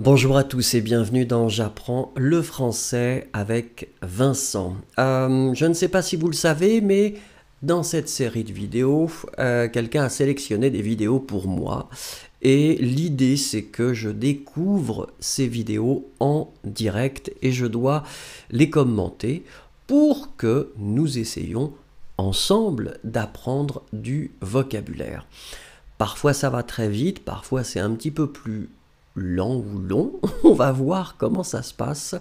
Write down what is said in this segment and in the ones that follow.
Bonjour à tous et bienvenue dans J'apprends le français avec Vincent. Euh, je ne sais pas si vous le savez, mais dans cette série de vidéos, euh, quelqu'un a sélectionné des vidéos pour moi. Et l'idée, c'est que je découvre ces vidéos en direct et je dois les commenter pour que nous essayions ensemble d'apprendre du vocabulaire. Parfois ça va très vite, parfois c'est un petit peu plus lent ou long. On va voir comment ça se passe.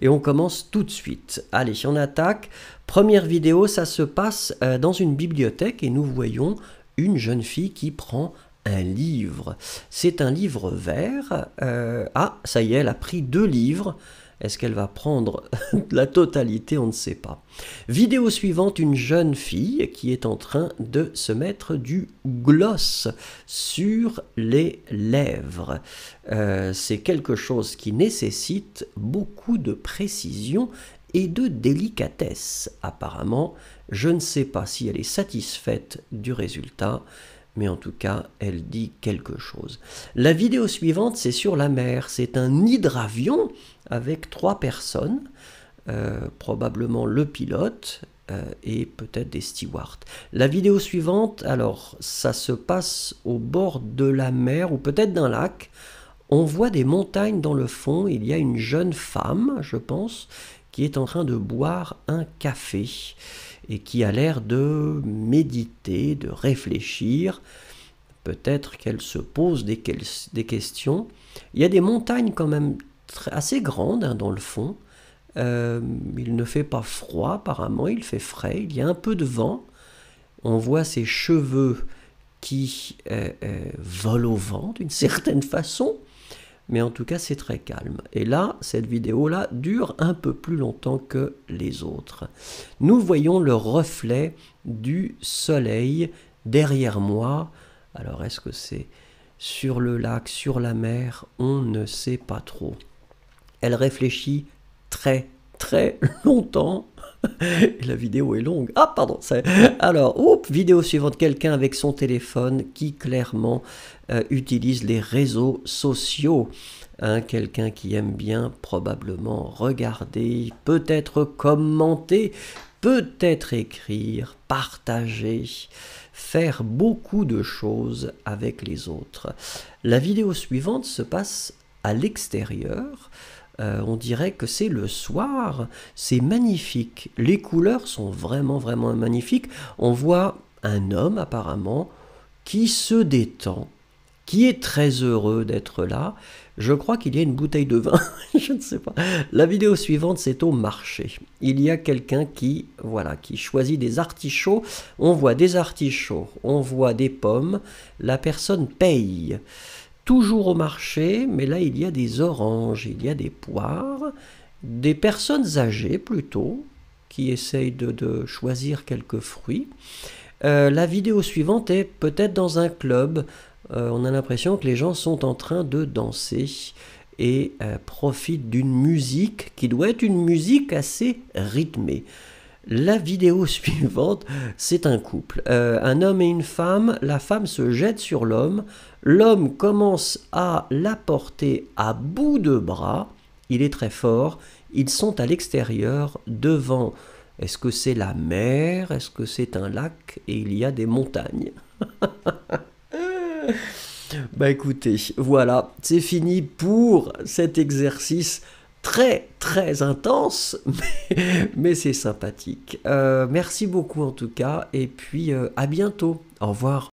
Et on commence tout de suite. Allez, si on attaque, première vidéo, ça se passe euh, dans une bibliothèque et nous voyons une jeune fille qui prend un livre. C'est un livre vert. Euh, ah, ça y est, elle a pris deux livres. Est-ce qu'elle va prendre la totalité On ne sait pas. Vidéo suivante, une jeune fille qui est en train de se mettre du gloss sur les lèvres. Euh, c'est quelque chose qui nécessite beaucoup de précision et de délicatesse. Apparemment, je ne sais pas si elle est satisfaite du résultat, mais en tout cas, elle dit quelque chose. La vidéo suivante, c'est sur la mer. C'est un hydravion avec trois personnes, euh, probablement le pilote euh, et peut-être des stewards. La vidéo suivante, alors, ça se passe au bord de la mer ou peut-être d'un lac. On voit des montagnes dans le fond. Il y a une jeune femme, je pense, qui est en train de boire un café et qui a l'air de méditer, de réfléchir. Peut-être qu'elle se pose des, questions. Il y a des montagnes quand même assez grandes hein, dans le fond. Euh, il ne fait pas froid apparemment, il fait frais, il y a un peu de vent. On voit ses cheveux qui euh, euh, volent au vent d'une certaine façon mais en tout cas c'est très calme. Et là, cette vidéo-là dure un peu plus longtemps que les autres. Nous voyons le reflet du soleil derrière moi. Alors est-ce que c'est sur le lac, sur la mer On ne sait pas trop. Elle réfléchit très très longtemps. la vidéo est longue. Ah, pardon. Alors, vidéo suivante, quelqu'un avec son téléphone qui clairement euh, utilise les réseaux sociaux. Hein, quelqu'un qui aime bien probablement regarder, peut-être commenter, peut-être écrire, partager, faire beaucoup de choses avec les autres. La vidéo suivante se passe à l'extérieur euh, on dirait que c'est le soir, c'est magnifique. Les couleurs sont vraiment, vraiment magnifiques. On voit un homme apparemment qui se détend, qui est très heureux d'être là. Je crois qu'il y a une bouteille de vin, je ne sais pas. La vidéo suivante, c'est au marché. Il y a quelqu'un qui, voilà, qui choisit des artichauts. On voit des artichauts, on voit des pommes. La personne paye toujours au marché, mais là il y a des oranges, il y a des poires, des personnes âgées plutôt, qui essayent de, choisir quelques fruits. Euh, la vidéo suivante est peut-être dans un club. Euh, on a l'impression que les gens sont en train de danser et euh, profitent d'une musique qui doit être une musique assez rythmée. La vidéo suivante, c'est un couple. Euh, un homme et une femme, la femme se jette sur l'homme, l'homme commence à la porter à bout de bras, il est très fort, ils sont à l'extérieur devant. Est-ce que c'est la mer Est-ce que c'est un lac Et il y a des montagnes. bah écoutez, voilà, c'est fini pour cet exercice très très intense, mais, c'est sympathique. Euh, merci beaucoup en tout cas, et puis euh, à bientôt. Au revoir.